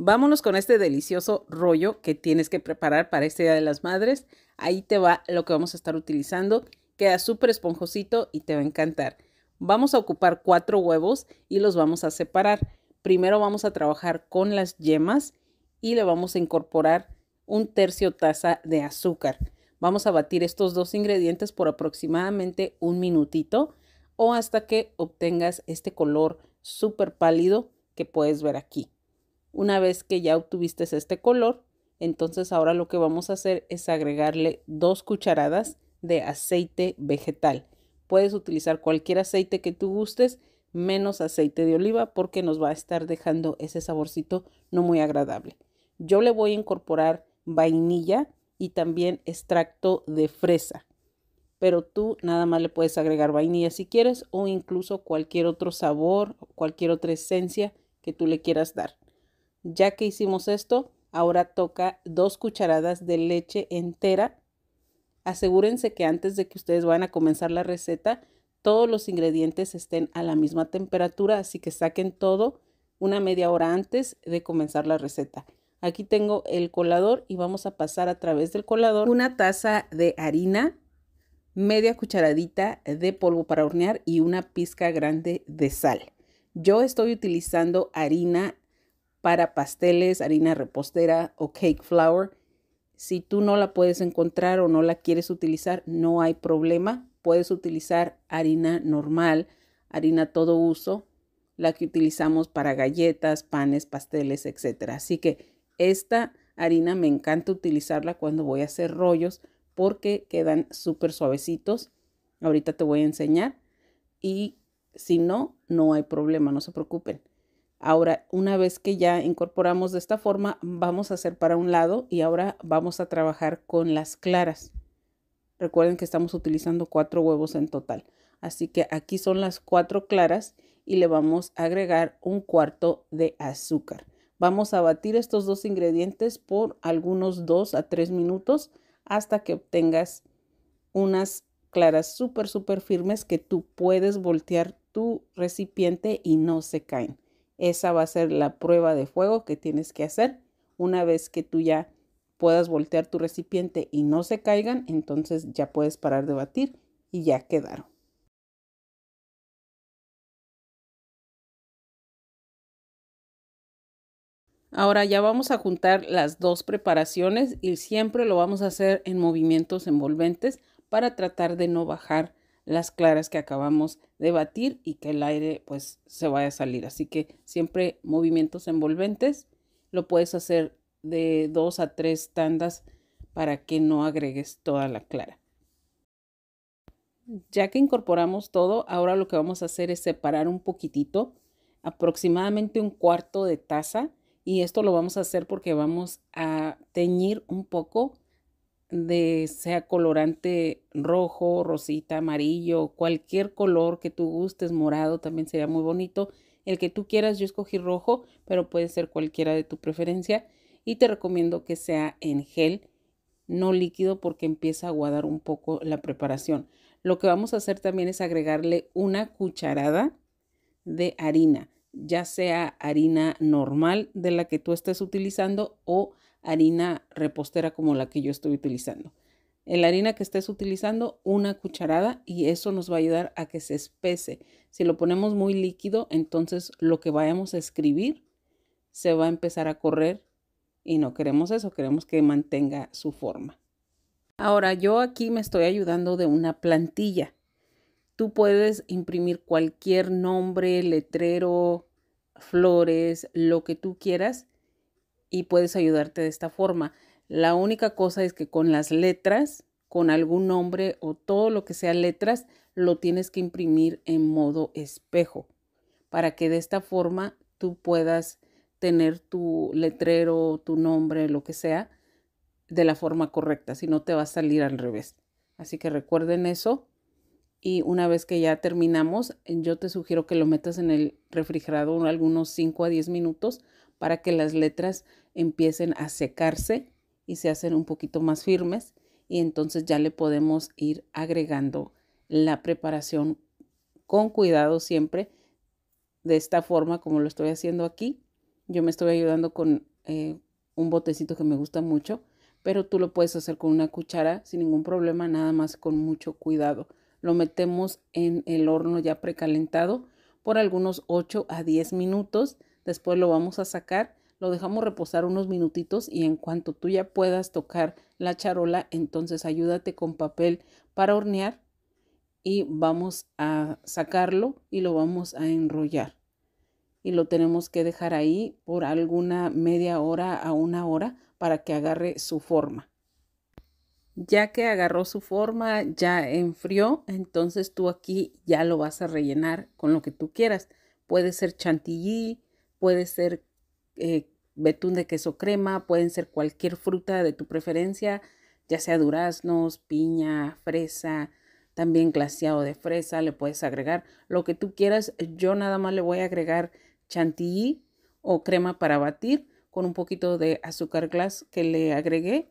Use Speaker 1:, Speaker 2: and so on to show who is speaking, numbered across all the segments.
Speaker 1: Vámonos con este delicioso rollo que tienes que preparar para este Día de las Madres. Ahí te va lo que vamos a estar utilizando. Queda súper esponjosito y te va a encantar. Vamos a ocupar cuatro huevos y los vamos a separar. Primero vamos a trabajar con las yemas y le vamos a incorporar un tercio taza de azúcar. Vamos a batir estos dos ingredientes por aproximadamente un minutito o hasta que obtengas este color súper pálido que puedes ver aquí. Una vez que ya obtuviste este color, entonces ahora lo que vamos a hacer es agregarle dos cucharadas de aceite vegetal. Puedes utilizar cualquier aceite que tú gustes, menos aceite de oliva, porque nos va a estar dejando ese saborcito no muy agradable. Yo le voy a incorporar vainilla y también extracto de fresa. Pero tú nada más le puedes agregar vainilla si quieres o incluso cualquier otro sabor, cualquier otra esencia que tú le quieras dar. Ya que hicimos esto, ahora toca dos cucharadas de leche entera. Asegúrense que antes de que ustedes vayan a comenzar la receta, todos los ingredientes estén a la misma temperatura, así que saquen todo una media hora antes de comenzar la receta. Aquí tengo el colador y vamos a pasar a través del colador una taza de harina, media cucharadita de polvo para hornear y una pizca grande de sal. Yo estoy utilizando harina para pasteles, harina repostera o cake flour. Si tú no la puedes encontrar o no la quieres utilizar, no hay problema. Puedes utilizar harina normal, harina todo uso, la que utilizamos para galletas, panes, pasteles, etc. Así que esta harina me encanta utilizarla cuando voy a hacer rollos porque quedan súper suavecitos. Ahorita te voy a enseñar. Y si no, no hay problema, no se preocupen. Ahora, una vez que ya incorporamos de esta forma, vamos a hacer para un lado y ahora vamos a trabajar con las claras. Recuerden que estamos utilizando cuatro huevos en total. Así que aquí son las cuatro claras y le vamos a agregar un cuarto de azúcar. Vamos a batir estos dos ingredientes por algunos dos a tres minutos hasta que obtengas unas claras súper, súper firmes que tú puedes voltear tu recipiente y no se caen. Esa va a ser la prueba de fuego que tienes que hacer. Una vez que tú ya puedas voltear tu recipiente y no se caigan, entonces ya puedes parar de batir y ya quedaron. Ahora ya vamos a juntar las dos preparaciones y siempre lo vamos a hacer en movimientos envolventes para tratar de no bajar las claras que acabamos de batir y que el aire pues se vaya a salir. Así que siempre movimientos envolventes. Lo puedes hacer de dos a tres tandas para que no agregues toda la clara. Ya que incorporamos todo, ahora lo que vamos a hacer es separar un poquitito, aproximadamente un cuarto de taza. Y esto lo vamos a hacer porque vamos a teñir un poco de sea colorante rojo, rosita, amarillo, cualquier color que tú gustes, morado también sería muy bonito. El que tú quieras, yo escogí rojo, pero puede ser cualquiera de tu preferencia. Y te recomiendo que sea en gel, no líquido, porque empieza a aguadar un poco la preparación. Lo que vamos a hacer también es agregarle una cucharada de harina, ya sea harina normal de la que tú estés utilizando o harina repostera como la que yo estoy utilizando. En la harina que estés utilizando, una cucharada y eso nos va a ayudar a que se espese. Si lo ponemos muy líquido, entonces lo que vayamos a escribir se va a empezar a correr y no queremos eso, queremos que mantenga su forma. Ahora, yo aquí me estoy ayudando de una plantilla. Tú puedes imprimir cualquier nombre, letrero, flores, lo que tú quieras y puedes ayudarte de esta forma. La única cosa es que con las letras, con algún nombre o todo lo que sea letras, lo tienes que imprimir en modo espejo para que de esta forma tú puedas tener tu letrero, tu nombre, lo que sea, de la forma correcta, si no te va a salir al revés. Así que recuerden eso y una vez que ya terminamos, yo te sugiero que lo metas en el refrigerador algunos 5 a 10 minutos para que las letras empiecen a secarse y se hacen un poquito más firmes y entonces ya le podemos ir agregando la preparación con cuidado siempre de esta forma como lo estoy haciendo aquí. Yo me estoy ayudando con eh, un botecito que me gusta mucho, pero tú lo puedes hacer con una cuchara sin ningún problema, nada más con mucho cuidado. Lo metemos en el horno ya precalentado por algunos 8 a 10 minutos. Después lo vamos a sacar, lo dejamos reposar unos minutitos y en cuanto tú ya puedas tocar la charola, entonces ayúdate con papel para hornear y vamos a sacarlo y lo vamos a enrollar. Y lo tenemos que dejar ahí por alguna media hora a una hora para que agarre su forma ya que agarró su forma, ya enfrió, entonces tú aquí ya lo vas a rellenar con lo que tú quieras. Puede ser chantilly, puede ser eh, betún de queso crema, pueden ser cualquier fruta de tu preferencia, ya sea duraznos, piña, fresa, también glaseado de fresa, le puedes agregar lo que tú quieras. Yo nada más le voy a agregar chantilly o crema para batir con un poquito de azúcar glass que le agregué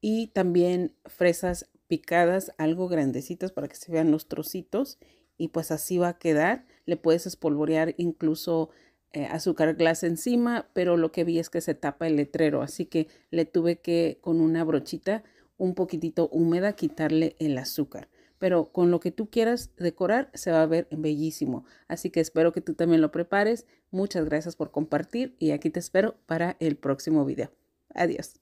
Speaker 1: y también fresas picadas, algo grandecitas para que se vean los trocitos y pues así va a quedar. Le puedes espolvorear incluso eh, azúcar glass encima, pero lo que vi es que se tapa el letrero, así que le tuve que con una brochita un poquitito húmeda quitarle el azúcar pero con lo que tú quieras decorar se va a ver bellísimo. Así que espero que tú también lo prepares. Muchas gracias por compartir y aquí te espero para el próximo video. Adiós.